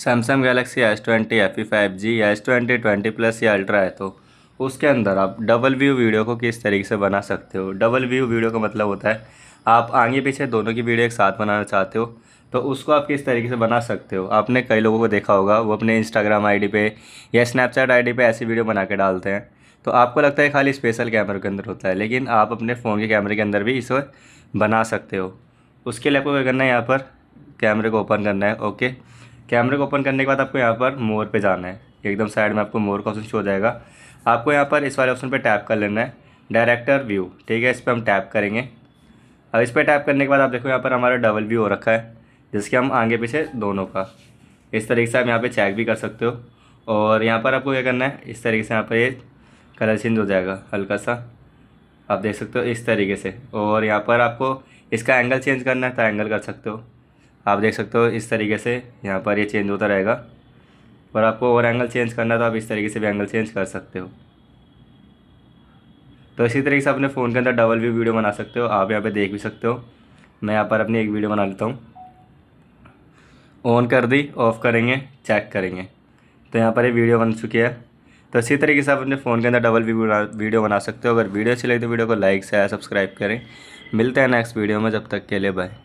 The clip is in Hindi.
Samsung Galaxy S twenty F E five G S twenty twenty plus या अल्ट्रा है तो उसके अंदर आप डबल व्यू वीडियो को किस तरीके से बना सकते हो डबल व्यू वीडियो का मतलब होता है आप आगे पीछे दोनों की वीडियो एक साथ बनाना चाहते हो तो उसको आप किस तरीके से बना सकते हो आपने कई लोगों को देखा होगा वो अपने इंस्टाग्राम आईडी पे या स्नैपचैट आईडी पे ऐसी वीडियो बना के डालते हैं तो आपको लगता है खाली स्पेशल कैमरे के अंदर होता है लेकिन आप अपने फ़ोन के कैमरे के अंदर भी इसे बना सकते हो उसके लिए आपको क्या करना है यहाँ पर कैमरे को ओपन करना है ओके कैमरे को ओपन करने के बाद आपको यहाँ पर मोर पे जाना है एकदम साइड में आपको मोर का ऑप्शन शो हो जाएगा आपको यहाँ पर इस वाले ऑप्शन पर टैप कर लेना है डायरेक्टर व्यू ठीक है इस पर हम टैप करेंगे अब इस पर टैप करने के बाद आप देखो यहाँ पर हमारा डबल व्यू हो रखा है जिसके हम आगे पीछे दोनों का इस तरीके से आप यहाँ पर चेक भी कर सकते हो और यहाँ पर आपको क्या करना है इस तरीके से यहाँ पर ये कलर चेंज हो जाएगा हल्का सा आप देख सकते हो इस तरीके से और यहाँ पर आपको इसका एंगल चेंज करना है तो एंगल कर सकते हो आप देख सकते हो इस तरीके से यहाँ पर ये चेंज होता रहेगा और आपको और एंगल चेंज करना है तो आप इस तरीके से भी एंगल चेंज कर सकते हो तो इसी तरीके से अपने फ़ोन के अंदर डबल व्यू वीडियो बना सकते हो आप यहाँ पे देख भी सकते हो मैं यहाँ पर अपनी एक वीडियो बना लेता हूँ ऑन कर दी ऑफ़ करेंगे चेक करेंगे तो यहाँ पर ये वीडियो बन चुकी है तो इसी तरीके से आप अपने फ़ोन के अंदर डबल व्यू वीडियो बना सकते हो अगर वीडियो अच्छी लगी तो वीडियो को लाइक शेयर सब्सक्राइब करें मिलते हैं नेक्स्ट वीडियो में जब तक के लिए बाय